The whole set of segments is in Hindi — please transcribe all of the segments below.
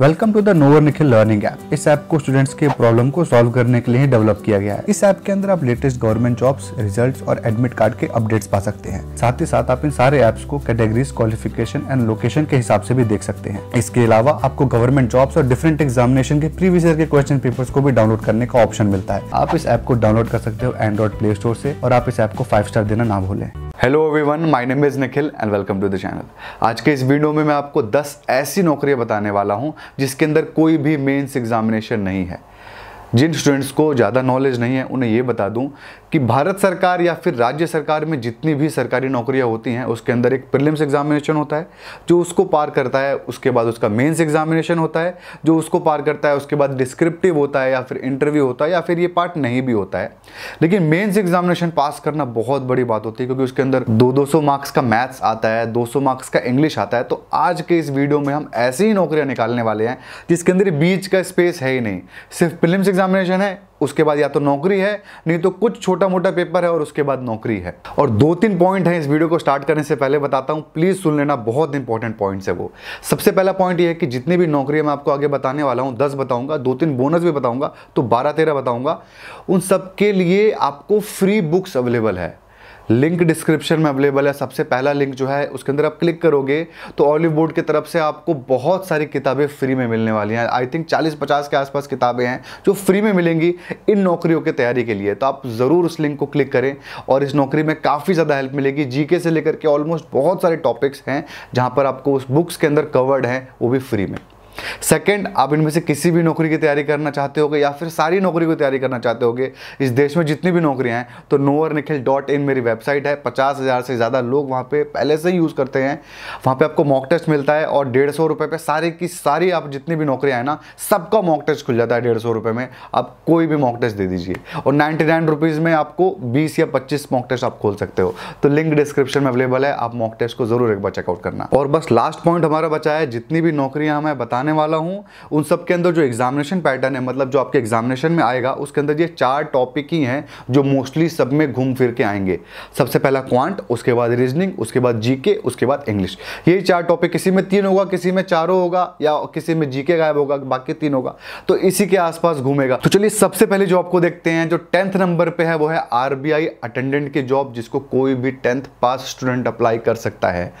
वेलकम टू द नोवर निखिल लर्निंग ऐप इस ऐप को स्टूडेंट्स के प्रॉब्लम को सॉल्व करने के लिए ही डेवलप किया गया है इस ऐप के अंदर आप लेटेस्ट गवर्नमेंट जॉब्स रिजल्ट्स और एडमिट कार्ड के अपडेट्स पा सकते हैं साथ ही साथ आप इन सारे ऐप्स को कैटेगरीज क्वालिफिकेशन एंड लोकेशन के हिसाब से भी देख सकते हैं इसके अलावा आपको गवर्नमेंट जॉब्स और डिफरेंट एग्जामिनेशन के प्रीवियस ईयर के क्वेश्चन पेपर्स को भी डाउनलोड करने का ऑप्शन मिलता है आप इस ऐप को डाउनलोड कर सकते हो एंड्रॉइड प्ले स्टोर से और आप इस ऐप को फाइव स्टार देना ना भूलें hello everyone my name is Nikhil and welcome to the channel आज के इस वीडियो में मैं आपको 10 ऐसी नौकरियां बताने वाला हूं जिसके अंदर कोई भी मेंस एग्जामिनेशन नहीं है जिन स्टूडेंट्स को ज़्यादा नॉलेज नहीं है उन्हें ये बता दूं कि भारत सरकार या फिर राज्य सरकार में जितनी भी सरकारी नौकरियां होती हैं उसके अंदर एक प्रिलिम्स एग्जामिनेशन होता है जो उसको पार करता है उसके बाद उसका मेंस एग्जामिनेशन होता है जो उसको पार करता है उसके बाद डिस्क्रिप्टिव होता है या फिर इंटरव्यू होता है या फिर ये पार्ट नहीं भी होता है लेकिन मेन्स एग्जामिनेशन पास करना बहुत बड़ी बात होती है क्योंकि उसके अंदर दो दो मार्क्स का मैथ्स आता है दो मार्क्स का इंग्लिश आता है तो आज के इस वीडियो में हम ऐसी ही नौकरियाँ निकालने वाले हैं जिसके अंदर बीच का स्पेस है ही नहीं सिर्फ प्रिलिम्स एग्जाम एग्जामिनेशन है उसके बाद या तो नौकरी है नहीं तो कुछ छोटा मोटा पेपर है और उसके बाद नौकरी है और दो तीन पॉइंट हैं इस वीडियो को स्टार्ट करने से पहले बताता हूं प्लीज़ सुन लेना बहुत इंपॉर्टेंट पॉइंट्स है वो सबसे पहला पॉइंट ये है कि जितनी भी नौकरी मैं आपको आगे बताने वाला हूं दस बताऊंगा दो तीन बोनस भी बताऊंगा तो बारह तेरह बताऊंगा उन सबके लिए आपको फ्री बुक्स अवेलेबल है लिंक डिस्क्रिप्शन में अवेलेबल है सबसे पहला लिंक जो है उसके अंदर आप क्लिक करोगे तो ऑलिव बोर्ड की तरफ से आपको बहुत सारी किताबें फ्री में मिलने वाली हैं आई थिंक 40-50 के आसपास किताबें हैं जो फ्री में मिलेंगी इन नौकरियों की तैयारी के लिए तो आप ज़रूर उस लिंक को क्लिक करें और इस नौकरी में काफ़ी ज़्यादा हेल्प मिलेगी जी से लेकर के ऑलमोस्ट बहुत सारे टॉपिक्स हैं जहाँ पर आपको उस बुक्स के अंदर कवर्ड हैं वो भी फ्री में सेकंड आप इनमें से किसी भी नौकरी की तैयारी करना चाहते होगे या फिर सारी नौकरी की तैयारी करना चाहते होगे इस देश में जितनी भी नौकरियां हैं तो नोअर निखिल डॉट इन मेरी वेबसाइट है पचास हज़ार से ज़्यादा लोग वहाँ पे पहले से ही यूज़ करते हैं वहाँ पे आपको मॉक टेस्ट मिलता है और डेढ़ सौ रुपये पर सारी की सारी आप जितनी भी नौकरियाँ हैं ना सबका मॉक टेस्ट खुल जाता है डेढ़ सौ में आप कोई भी मॉक टेस्ट दे दीजिए और नाइन्टी नाइन रुपीज़ में आपको बीस या पच्चीस मॉक टेस्ट आप खोल सकते हो तो लिंक डिस्क्रिप्शन में अवेलेबल है आप मॉक टेस्ट को ज़रूर एक बार चेकआउट करना और बस लास्ट पॉइंट हमारा बचा है जितनी भी नौकरियाँ हमें बताएं बताने वाला हूँ उन सब के अंदर जो एग्जामिनेशन पैटर्न है मतलब जो आपके एग्जामिनेशन में आएगा उसके अंदर ये चार टॉपिक ही हैं जो मोस्टली सब में घूम फिर के आएंगे सबसे पहला क्वांट उसके बाद रीजनिंग उसके बाद जीके उसके बाद इंग्लिश ये चार टॉपिक किसी में तीन होगा किसी में चारों होगा या किसी में जीके गायब होगा बाकी तीन होगा तो इसी के आसपास घूमेगा तो चलिए सबसे पहले जो आपको देखते हैं जो टेंथ नंबर पर है वो है आरबीआई अटेंडेंट की जॉब जिसको कोई भी टेंथ पास स्टूडेंट अप्लाई कर सकता है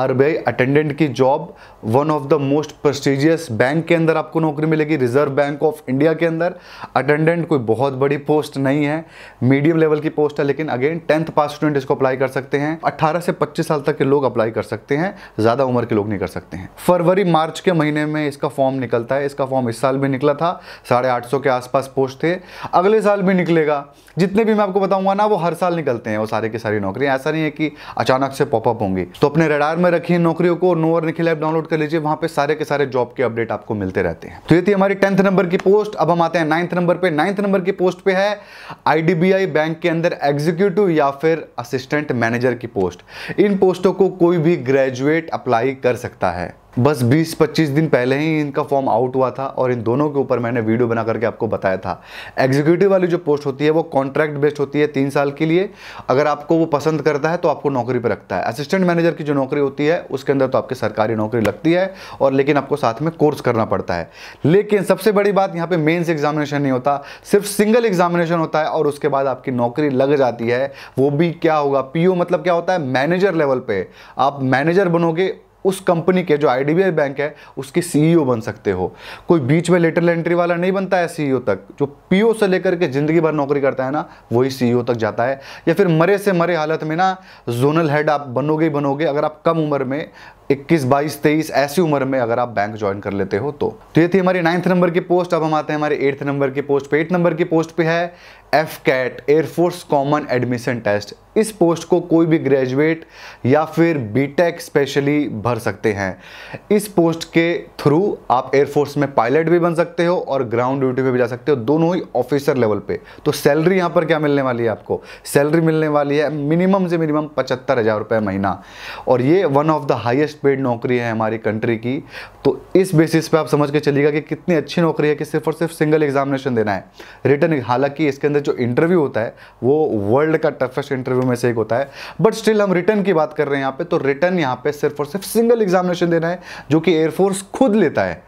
आरबीआई अटेंडेंट की job one of the most prestigious prestigious bank के अंदर आपको नौकरी मिलेगी रिजर्व बैंक ऑफ इंडिया के अंदर अटेंडेंट कोई बहुत बड़ी पोस्ट नहीं है मीडियम लेवल की पोस्ट है लेकिन अगेन टेंथ पास स्टूडेंट इसको अप्लाई कर सकते हैं अट्ठारह से पच्चीस साल तक के लोग अप्लाई कर सकते हैं ज़्यादा उम्र के लोग नहीं कर सकते हैं फरवरी मार्च के महीने में इसका फॉर्म निकलता है इसका फॉर्म इस साल भी निकला था साढ़े आठ सौ के आसपास पोस्ट थे अगले साल भी निकलेगा जितने भी मैं आपको बताऊंगा ना वो हर साल निकलते हैं वो सारे की सारी नौकरियां ऐसा नहीं है कि अचानक से पॉपअप होंगी तो अपने रडार में रखिए नौकरियों को नोवर निखिल ऐप डाउनलोड कर लीजिए वहां पे सारे के सारे जॉब के अपडेट आपको मिलते रहते हैं तो ये थी हमारी टेंथ नंबर की पोस्ट अब हम आते हैं नाइन्थ नंबर पे नाइन्थ नंबर की पोस्ट पे है आईडीबीआई बैंक के अंदर एग्जीक्यूटिव या फिर असिस्टेंट मैनेजर की पोस्ट इन पोस्टों को कोई भी ग्रेजुएट अप्लाई कर सकता है बस 20-25 दिन पहले ही इनका फॉर्म आउट हुआ था और इन दोनों के ऊपर मैंने वीडियो बना करके आपको बताया था एग्जीक्यूटिव वाली जो पोस्ट होती है वो कॉन्ट्रैक्ट बेस्ड होती है तीन साल के लिए अगर आपको वो पसंद करता है तो आपको नौकरी पर रखता है असिस्टेंट मैनेजर की जो नौकरी होती है उसके अंदर तो आपकी सरकारी नौकरी लगती है और लेकिन आपको साथ में कोर्स करना पड़ता है लेकिन सबसे बड़ी बात यहाँ पर मेन्स एग्जामिनेशन नहीं होता सिर्फ सिंगल एग्जामिनेशन होता है और उसके बाद आपकी नौकरी लग जाती है वो भी क्या होगा पी मतलब क्या होता है मैनेजर लेवल पर आप मैनेजर बनोगे उस कंपनी के जो आई बैंक है उसके सीईओ e बन सकते हो कोई बीच में लेटर एंट्री वाला नहीं बनता है सीईओ e तक जो पीओ e से लेकर के ज़िंदगी भर नौकरी करता है ना वही सीईओ तक जाता है या फिर मरे से मरे हालत में ना जोनल हेड आप बनोगे ही बनोगे अगर आप कम उम्र में 21, 22, 23 ऐसी उम्र में अगर आप बैंक ज्वाइन कर लेते हो तो तो ये थी हमारी नाइन्थ नंबर की पोस्ट अब हम आते हैं हमारे एट्थ नंबर की पोस्ट पे एट नंबर की पोस्ट पे है F CAT air force common admission test इस पोस्ट को कोई भी ग्रेजुएट या फिर बीटेक स्पेशली भर सकते हैं इस पोस्ट के थ्रू आप एयरफोर्स में पायलट भी बन सकते हो और ग्राउंड ड्यूटी पे भी जा सकते हो दोनों ही ऑफिसर लेवल पे तो सैलरी यहाँ पर क्या मिलने वाली है आपको सैलरी मिलने वाली है मिनिमम से मिनिमम पचहत्तर हज़ार रुपये महीना और ये one of the highest paid नौकरी है हमारी कंट्री की तो इस बेसिस पर आप समझ के चलिएगा कि कितनी अच्छी नौकरी है कि सिर्फ और सिर्फ सिंगल एग्जामिनेशन देना है रिटर्न हालांकि इसके अंदर अंदर जो इंटरव्यू होता है वो वर्ल्ड का टफेस्ट इंटरव्यू में से एक होता है बट स्टिल हम रिटर्न की बात कर रहे हैं यहाँ पे तो रिटर्न यहाँ पे सिर्फ और सिर्फ सिंगल एग्जामिनेशन देना है जो कि एयरफोर्स खुद लेता है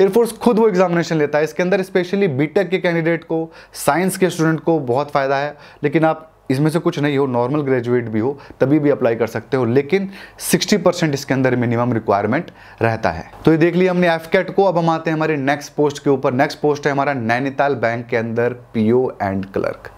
एयरफोर्स खुद वो एग्जामिनेशन लेता है इसके अंदर स्पेशली बीटेक के कैंडिडेट को साइंस के स्टूडेंट को बहुत फ़ायदा है लेकिन आप इसमें से कुछ नहीं हो नॉर्मल ग्रेजुएट भी हो तभी भी अप्लाई कर सकते हो लेकिन 60 परसेंट इसके अंदर मिनिमम रिक्वायरमेंट रहता है तो ये देख लिया हमने एफ को अब हम आते हैं हमारे नेक्स्ट पोस्ट के ऊपर नेक्स्ट पोस्ट है हमारा नैनीताल बैंक के अंदर पीओ एंड क्लर्क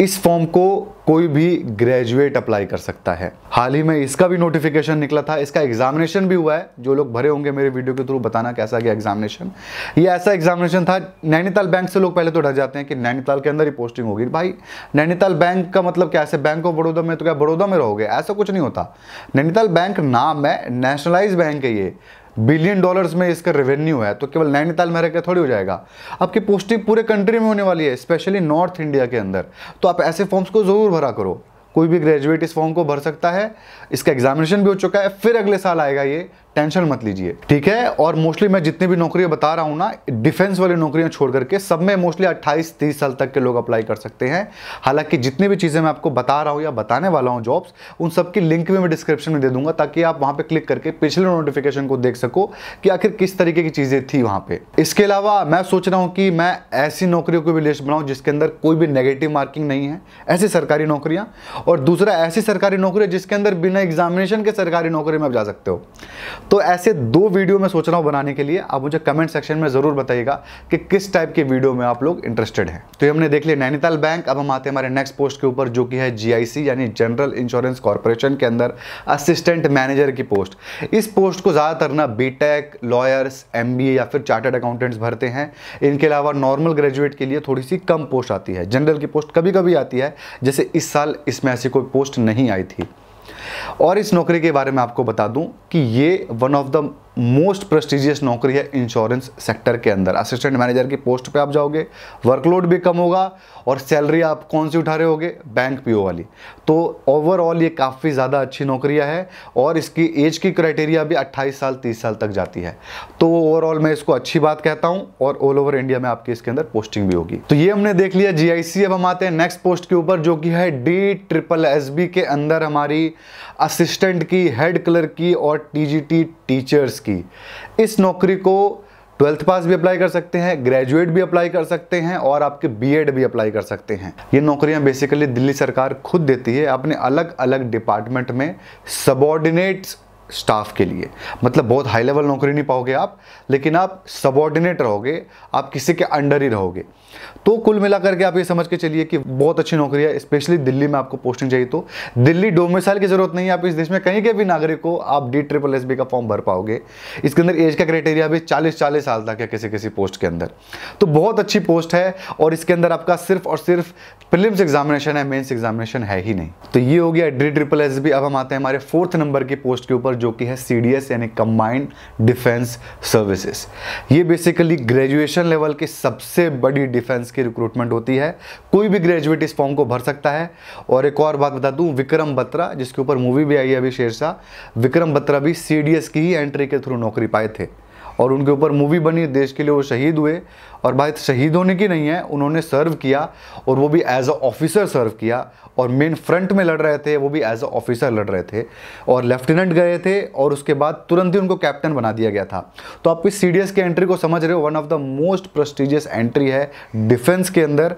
इस फॉर्म को कोई भी ग्रेजुएट अप्लाई कर सकता है हाल ही में इसका भी नोटिफिकेशन निकला था इसका एग्जामिनेशन भी हुआ है जो लोग भरे होंगे मेरे वीडियो के थ्रू बताना कैसा गया एग्जामिनेशन ये ऐसा एग्जामिनेशन था नैनीताल बैंक से लोग पहले तो डर जाते हैं कि नैनीताल के अंदर ही पोस्टिंग होगी भाई नैनीताल बैंक का मतलब क्या ऐसे बैंक ऑफ बड़ौदा में तो क्या बड़ौदा में रहोगे ऐसा कुछ नहीं होता नैनीताल बैंक नाम है नेशनलाइज बैंक है ये बिलियन डॉलर्स में इसका रेवेन्यू है तो केवल नैनीताल में रहकर थोड़ी हो जाएगा आपकी पोस्टिंग पूरे कंट्री में होने वाली है स्पेशली नॉर्थ इंडिया के अंदर तो आप ऐसे फॉर्म्स को ज़रूर भरा करो कोई भी ग्रेजुएट इस फॉर्म को भर सकता है इसका एग्जामिनेशन भी हो चुका है फिर अगले साल आएगा ये टेंशन मत लीजिए ठीक है और मोस्टली मैं जितनी भी नौकरियां बता रहा हूं ना डिफेंस वाली नौकरियां छोड़ करके सब में मोस्टली 28 30 साल तक के लोग अप्लाई कर सकते हैं हालांकि जितनी भी चीज़ें मैं आपको बता रहा हूं या बताने वाला हूँ जॉब्स उन सब की लिंक भी मैं डिस्क्रिप्शन में दे दूंगा ताकि आप वहां पर क्लिक करके पिछले नोटिफिकेशन को देख सको कि आखिर किस तरीके की चीज़ें थी वहां पर इसके अलावा मैं सोच रहा हूँ कि मैं ऐसी नौकरियों को भी लिस्ट बनाऊँ जिसके अंदर कोई भी नेगेटिव मार्किंग नहीं है ऐसी सरकारी नौकरियाँ और दूसरा ऐसी सरकारी नौकरी जिसके अंदर बिना एग्जामिनेशन के सरकारी नौकरी में आप जा सकते हो तो ऐसे दो वीडियो मैं सोच रहा हूँ बनाने के लिए आप मुझे कमेंट सेक्शन में ज़रूर बताइएगा कि किस टाइप के वीडियो में आप लोग इंटरेस्टेड हैं तो ये हमने देख लिया नैनीताल बैंक अब हम आते हैं हमारे नेक्स्ट पोस्ट के ऊपर जो कि है जी यानी जनरल इंश्योरेंस कॉरपोरेशन के अंदर असिस्टेंट मैनेजर की पोस्ट इस पोस्ट को ज़्यादातर ना बी लॉयर्स एम या फिर चार्टर्ड अकाउंटेंट्स भरते हैं इनके अलावा नॉर्मल ग्रेजुएट के लिए थोड़ी सी कम पोस्ट आती है जनरल की पोस्ट कभी कभी आती है जैसे इस साल इसमें ऐसी कोई पोस्ट नहीं आई थी और इस नौकरी के बारे में आपको बता दूं कि ये one of the most prestigious नौकरी है इंश्योरेंस सेक्टर के अंदर असिस्टेंट मैनेजर की पोस्ट पे आप जाओगे वर्कलोड भी कम होगा और सैलरी आप कौन सी उठा रहे होगे बैंक पीओ वाली तो ओवरऑल ये काफ़ी ज़्यादा अच्छी नौकरियां है और इसकी एज की क्राइटेरिया भी 28 साल 30 साल तक जाती है तो ओवरऑल मैं इसको अच्छी बात कहता हूँ और ऑल ओवर इंडिया में आपकी इसके अंदर पोस्टिंग भी होगी तो ये हमने देख लिया जी अब हम आते हैं नेक्स्ट पोस्ट के ऊपर जो कि है डी ट्रिपल एस के अंदर हमारी असिस्टेंट की हेड क्लर्क की और टी टीचर्स की इस नौकरी को ट्वेल्थ पास भी अप्लाई कर सकते हैं ग्रेजुएट भी अप्लाई कर सकते हैं और आपके बीएड भी अप्लाई कर सकते हैं ये नौकरियां बेसिकली दिल्ली सरकार खुद देती है अपने अलग अलग डिपार्टमेंट में सबॉर्डिनेट्स स्टाफ के लिए मतलब बहुत हाई लेवल नौकरी नहीं पाओगे आप लेकिन आप सबॉर्डिनेट रहोगे आप किसी के अंडर ही रहोगे तो कुल मिलाकर के आप ये समझ के चलिए कि बहुत अच्छी नौकरी है स्पेशली दिल्ली में आपको पोस्टिंग चाहिए तो दिल्ली डोमिसाइल की जरूरत नहीं है आप इस देश में कहीं के भी नागरिक को आप डी ट्रिपल एस बी का फॉर्म भर पाओगे इसके अंदर एज का क्राइटेरिया भी चालीस चालीस साल तक है किसी किसी पोस्ट के अंदर तो बहुत अच्छी पोस्ट है और इसके अंदर आपका सिर्फ और सिर्फ प्रिलिम्स एग्जामिनेशन है मेन्स एग्जामिनेशन है ही नहीं तो ये हो गया डी ट्रिपल एस बी अब हम आते हैं हमारे फोर्थ नंबर की पोस्ट के ऊपर जो कि है सी यानी कंबाइंड डिफेंस सर्विसेज ये बेसिकली ग्रेजुएशन लेवल की सबसे बड़ी डिफेंस की रिक्रूटमेंट होती है कोई भी ग्रेजुएट इस फॉर्म को भर सकता है और एक और बात बता दूँ विक्रम बत्रा जिसके ऊपर मूवी भी आई है अभी शेरशाह विक्रम बत्रा भी सी की ही एंट्री के थ्रू नौकरी पाए थे और उनके ऊपर मूवी बनी देश के लिए वो शहीद हुए और बात शहीद होने की नहीं है उन्होंने सर्व किया और वो भी एज अ ऑफिसर सर्व किया और मेन फ्रंट में लड़ रहे थे वो भी एज अ ऑफिसर लड़ रहे थे और लेफ्टिनेंट गए थे और उसके बाद तुरंत ही उनको कैप्टन बना दिया गया था तो आप इस सी के एंट्री को समझ रहे हो one of the most prestigious entry है डिफेंस के अंदर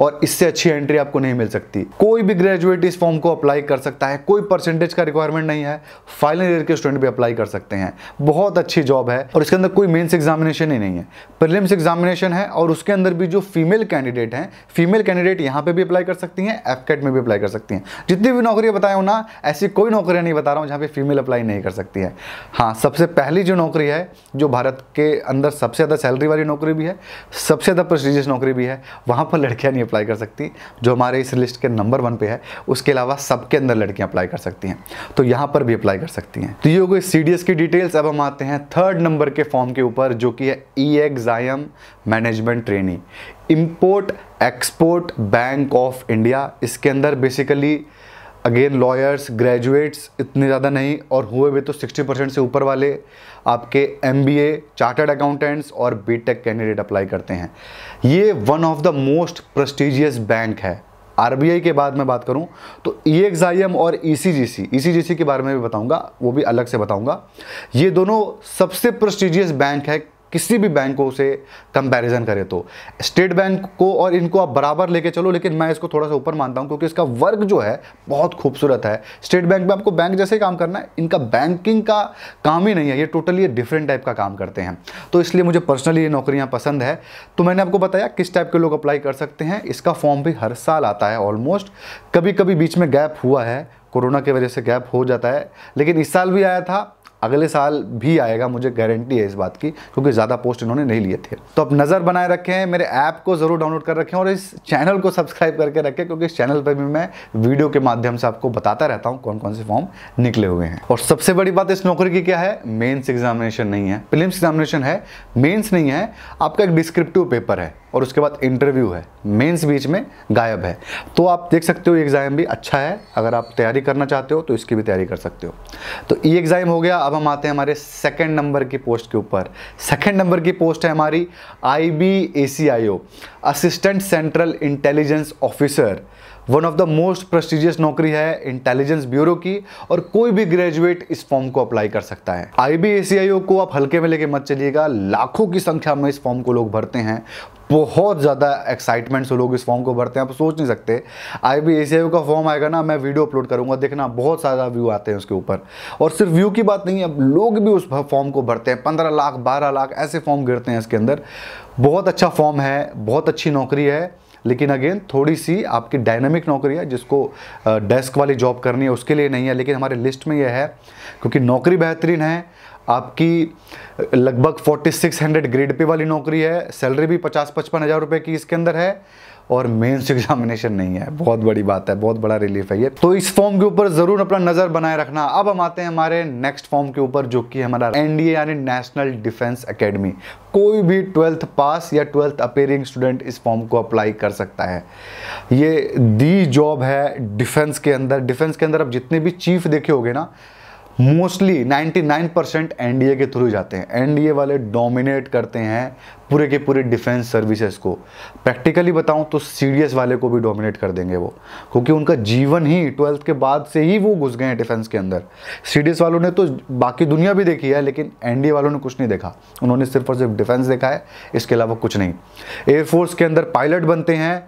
और इससे अच्छी एंट्री आपको नहीं मिल सकती कोई भी ग्रेजुएट इस फॉर्म को अप्लाई कर सकता है कोई परसेंटेज का रिक्वायरमेंट नहीं है फाइनल ईयर के स्टूडेंट भी अप्लाई कर सकते हैं बहुत अच्छी जॉब है और इसके अंदर कोई मेन्स एग्जामिनेशन ही नहीं है प्रिलिम्स एग्जामिनेशन सेक्शन है और उसके अंदर भी जो फीमेल कैंडिडेट हैं फीमेल कैंडिडेट यहाँ पे भी अप्लाई कर सकती हैं एफकेट में भी अप्लाई कर सकती हैं जितनी भी नौकरियाँ बताया हूँ ना ऐसी कोई नौकरियाँ नहीं बता रहा हूँ जहाँ पे फीमेल अप्लाई नहीं कर सकती है हाँ सबसे पहली जो नौकरी है जो भारत के अंदर सबसे ज़्यादा सैलरी वाली नौकरी भी है सबसे ज़्यादा प्रेस्टिजियस नौकरी भी है वहाँ पर लड़कियाँ नहीं अप्लाई कर सकती जो हमारे इस लिस्ट के नंबर वन पे है उसके अलावा सबके अंदर लड़कियाँ अप्लाई कर सकती हैं तो यहाँ पर भी अप्लाई कर सकती हैं तो ये हो गई सी की डिटेल्स अब हम आते हैं थर्ड नंबर के फॉर्म के ऊपर जो कि है E e exam management trainee import export bank of India इसके अंदर बेसिकली अगेन लॉयर्स ग्रेजुएट्स इतने ज़्यादा नहीं और हुए भी तो 60 परसेंट से ऊपर वाले आपके M B A chartered accountants और बी टेक कैंडिडेट अप्लाई करते हैं ये one of the most prestigious bank है आर बी आई के बाद मैं बात करूँ तो ई एक्स आई एम और ई सी जी जी सी सी सी ई के बारे में भी बताऊँगा वो भी अलग से बताऊँगा ये दोनों सबसे प्रस्टिजियस बैंक है किसी भी बैंकों से कंपैरिजन करें तो स्टेट बैंक को और इनको आप बराबर लेके चलो लेकिन मैं इसको थोड़ा सा ऊपर मानता हूँ क्योंकि इसका वर्क जो है बहुत खूबसूरत है स्टेट बैंक में आपको बैंक जैसे काम करना है इनका बैंकिंग का काम ही नहीं है ये टोटली ये डिफरेंट टाइप का काम करते हैं तो इसलिए मुझे पर्सनली ये नौकरियाँ पसंद है तो मैंने आपको बताया किस टाइप के लोग अप्लाई कर सकते हैं इसका फॉर्म भी हर साल आता है ऑलमोस्ट कभी कभी बीच में गैप हुआ है कोरोना की वजह से गैप हो जाता है लेकिन इस साल भी आया था अगले साल भी आएगा मुझे गारंटी है इस बात की क्योंकि ज़्यादा पोस्ट इन्होंने नहीं लिए थे तो अब नज़र बनाए रखें मेरे ऐप को ज़रूर डाउनलोड कर रखें और इस चैनल को सब्सक्राइब करके रखें क्योंकि इस चैनल पर भी मैं वीडियो के माध्यम से आपको बताता रहता हूँ कौन कौन से फॉर्म निकले हुए हैं और सबसे बड़ी बात इस नौकरी की क्या है मेन्स एग्जामिनेशन नहीं है फिल्म एग्जामिनेशन है मेन्स नहीं है आपका एक डिस्क्रिप्टिव पेपर है और उसके बाद इंटरव्यू है मेंस बीच में गायब है तो आप देख सकते हो एग्ज़ाम भी अच्छा है अगर आप तैयारी करना चाहते हो तो इसकी भी तैयारी कर सकते हो तो ई एग्ज़ाम हो गया अब हम आते हैं हमारे सेकंड नंबर की पोस्ट के ऊपर सेकंड नंबर की पोस्ट है हमारी I B assistant central intelligence officer one of the most prestigious नौकरी है इंटेलिजेंस ब्यूरो की और कोई भी ग्रेजुएट इस फॉर्म को अप्लाई कर सकता है आई बी को आप हल्के में लेके मत चलिएगा लाखों की संख्या में इस फॉर्म को लोग भरते हैं बहुत ज़्यादा एक्साइटमेंट से लोग इस फॉर्म को भरते हैं आप सोच नहीं सकते आई बी का फॉर्म आएगा ना मैं वीडियो अपलोड करूँगा देखना बहुत सारा व्यू आते हैं उसके ऊपर और सिर्फ व्यू की बात नहीं है लोग भी उस फॉर्म को भरते हैं पंद्रह लाख बारह लाख ऐसे फॉर्म गिरते हैं इसके अंदर बहुत अच्छा फॉर्म है बहुत अच्छी नौकरी है लेकिन अगेन थोड़ी सी आपकी डायनामिक नौकरी है जिसको डेस्क वाली जॉब करनी है उसके लिए नहीं है लेकिन हमारे लिस्ट में यह है क्योंकि नौकरी बेहतरीन है आपकी लगभग 4600 ग्रेड पे वाली नौकरी है सैलरी भी 50 पचपन हज़ार रुपये की इसके अंदर है और मेंस एग्जामिनेशन नहीं है बहुत बड़ी बात है बहुत बड़ा रिलीफ है ये तो इस फॉर्म के ऊपर जरूर अपना नजर बनाए रखना अब हम आते हैं हमारे नेक्स्ट फॉर्म के ऊपर जो कि हमारा एनडीए यानी नेशनल डिफेंस अकेडमी कोई भी ट्वेल्थ पास या ट्वेल्थ अपेयरिंग स्टूडेंट इस फॉर्म को अप्लाई कर सकता है ये दी जॉब है डिफेंस के अंदर डिफेंस के अंदर आप जितने भी चीफ देखे होगे ना मोस्टली 99 परसेंट एनडीए के थ्रू जाते हैं एनडीए वाले डोमिनेट करते हैं पूरे के पूरे डिफेंस सर्विसेज को प्रैक्टिकली बताऊं तो सीडीएस वाले को भी डोमिनेट कर देंगे वो क्योंकि उनका जीवन ही ट्वेल्थ के बाद से ही वो घुस गए हैं डिफेंस के अंदर सीडीएस वालों ने तो बाकी दुनिया भी देखी है लेकिन एनडीए वालों ने कुछ नहीं देखा उन्होंने सिर्फ और सिर्फ डिफेंस देखा है इसके अलावा कुछ नहीं एयरफोर्स के अंदर पायलट बनते हैं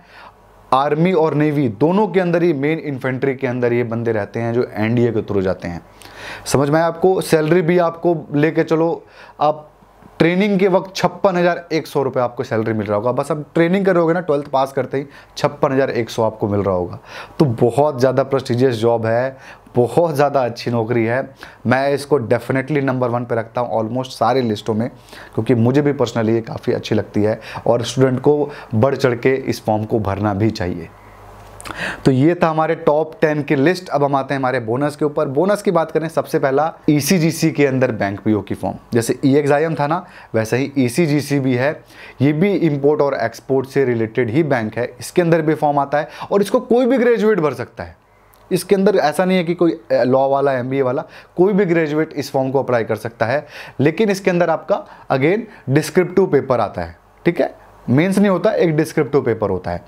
आर्मी और नेवी दोनों के अंदर ही मेन इन्फेंट्री के अंदर ये बंदे रहते हैं जो एनडीए के थ्रू जाते हैं समझ में आपको सैलरी भी आपको लेके चलो आप ट्रेनिंग के वक्त छप्पन हज़ार एक सौ रुपये आपको सैलरी मिल रहा होगा बस अब ट्रेनिंग करोगे ना ट्वेल्थ पास करते ही छप्पन हज़ार एक सौ आपको मिल रहा होगा तो बहुत ज़्यादा प्रेस्टिजियस जॉब है बहुत ज़्यादा अच्छी नौकरी है मैं इसको डेफिनेटली नंबर वन पे रखता हूँ ऑलमोस्ट सारे लिस्टों में क्योंकि मुझे भी पर्सनली ये काफ़ी अच्छी लगती है और स्टूडेंट को बढ़ चढ़ के इस फॉर्म को भरना भी चाहिए तो ये था हमारे टॉप टेन की लिस्ट अब हम आते हैं हमारे बोनस के ऊपर बोनस की बात करें सबसे पहला ई e के अंदर बैंक पीओ की फॉर्म जैसे ई e एग्जाम था ना वैसे ही ई e भी है ये भी इम्पोर्ट और एक्सपोर्ट से रिलेटेड ही बैंक है इसके अंदर भी फॉर्म आता है और इसको कोई भी ग्रेजुएट भर सकता है इसके अंदर ऐसा नहीं है कि कोई लॉ वाला एम वाला कोई भी ग्रेजुएट इस फॉर्म को अप्लाई कर सकता है लेकिन इसके अंदर आपका अगेन डिस्क्रिप्टिव पेपर आता है ठीक है मेंस नहीं होता एक डिस्क्रिप्टिव पेपर होता है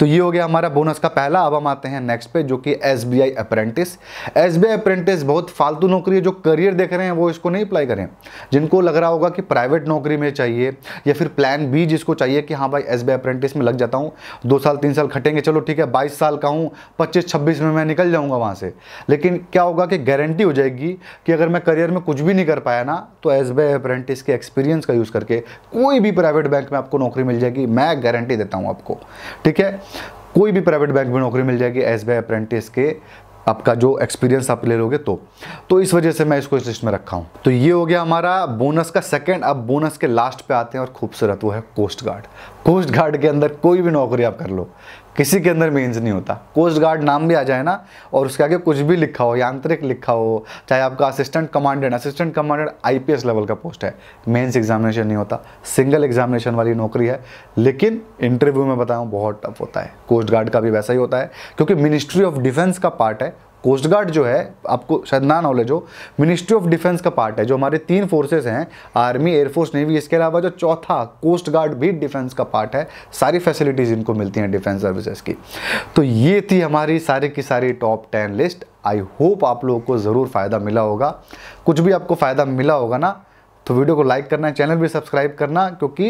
तो ये हो गया हमारा बोनस का पहला अब हम आते हैं नेक्स्ट पे जो कि S B I apprentice S B I apprentice बहुत फालतू नौकरी है जो करियर देख रहे हैं वो इसको नहीं अप्लाई करें जिनको लग रहा होगा कि प्राइवेट नौकरी में चाहिए या फिर प्लान बी जिसको चाहिए कि हाँ भाई एस बी आई अप्रेंटिस में लग जाता हूँ दो साल तीन साल खटेंगे चलो ठीक है बाईस साल का हूँ पच्चीस छब्बीस में मैं निकल जाऊँगा वहाँ से लेकिन क्या होगा कि गारंटी हो जाएगी कि अगर मैं करियर में कुछ भी नहीं कर पाया ना तो एस बी आई अप्रेंटिस के एक्सपीरियंस का यूज़ करके कोई भी प्राइवेट बैंक में आपको नौकरी मिल जाएगी मैं गारंटी देता हूँ आपको ठीक है कोई भी प्राइवेट बैंक में नौकरी मिल जाएगी एस बी अप्रेंटिस के आपका जो एक्सपीरियंस आप ले लोगे तो तो इस वजह से मैं इसको इस लिस्ट में रखा हूँ तो ये हो गया हमारा बोनस का सेकंड अब बोनस के लास्ट पे आते हैं और खूबसूरत वो है कोस्ट गार्ड कोस्ट गार्ड के अंदर कोई भी नौकरी आप कर लो किसी के अंदर मीन्स नहीं होता कोस्ट गार्ड नाम भी आ जाए ना और उसके आगे कुछ भी लिखा हो यांत्रिक लिखा हो चाहे आपका assistant commandant assistant commandant IPS level का पोस्ट है मेंस एग्जामिनेशन नहीं होता सिंगल एग्जामिनेशन वाली नौकरी है लेकिन इंटरव्यू में बताऊँ बहुत टफ होता है कोस्ट गार्ड का भी वैसा ही होता है क्योंकि मिनिस्ट्री ऑफ डिफेंस का पार्ट है कोस्ट गार्ड जो है आपको शायद ना नॉलेज हो मिनिस्ट्री ऑफ डिफेंस का पार्ट है जो हमारे तीन फोर्सेस हैं आर्मी एयरफोर्स नेवी इसके अलावा जो चौथा कोस्ट गार्ड भी डिफेंस का पार्ट है सारी फैसिलिटीज़ इनको मिलती हैं डिफेंस सर्विसेज की तो ये थी हमारी सारी की सारी top ten list I hope आप लोगों को ज़रूर फ़ायदा मिला होगा कुछ भी आपको फ़ायदा मिला होगा ना तो वीडियो को लाइक करना चैनल भी सब्सक्राइब करना क्योंकि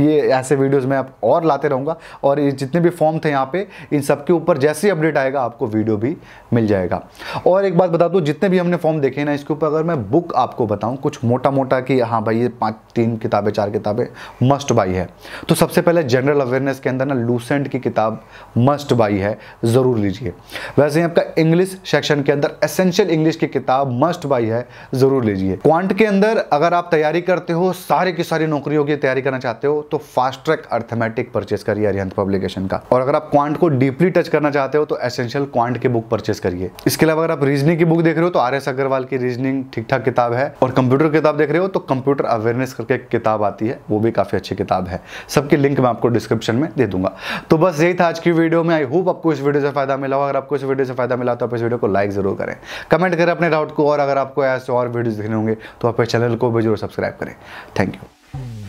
ये ऐसे वीडियोज़ मैं आप और लाते रहूँगा और ये जितने भी फॉर्म थे यहाँ पर इन सब के ऊपर जैसे ही अपडेट आएगा आपको वीडियो भी मिल जाएगा और एक बात बता दूँ जितने भी हमने फॉर्म देखे ना इसके ऊपर अगर मैं बुक आपको बताऊँ कुछ मोटा मोटा कि हाँ भाई ये पाँच तीन किताबें चार किताबें मस्ट बाई है तो सबसे पहले जनरल अवेयरनेस के अंदर ना लूसेंट की किताब मस्ट बाई है ज़रूर लीजिए वैसे ही आपका इंग्लिश सेक्शन के अंदर एसेंशियल इंग्लिश की किताब मस्ट बाई है ज़रूर लीजिए क्वांट के अंदर अगर आप तैयारी करते हो सारे की सारी नौकरियों की तैयारी करना चाहते हो तो फास्ट ट्रैक अर्थमेटिक परचेस करिए अरिहंत पब्लिकेशन का और अगर आप क्वांट को डीपली टच करना चाहते हो तो एसेंशियल क्वांट की बुक परचेस करिए इसके अलावा अगर आप रीजनिंग की बुक देख रहे हो तो आर एस अग्रवाल की रीजनिंग ठीक ठाक किताब है और कंप्यूटर किताब देख रहे हो तो कंप्यूटर अवेयरनेस करके किताब आती है वो भी काफ़ी अच्छी किताब है सबकी लिंक मैं आपको डिस्क्रिप्शन में दे दूंगा तो बस यही था आज की वीडियो में आई होप आपको इस वीडियो से फायदा मिला हो अगर आपको इस वीडियो से फायदा मिला तो आप इस वीडियो को लाइक जरूर करें कमेंट करें अपने डाउट को और अगर आपको ऐसे और वीडियो देखने होंगे तो आप चैनल को भी सब्सक्राइब करें थैंक यू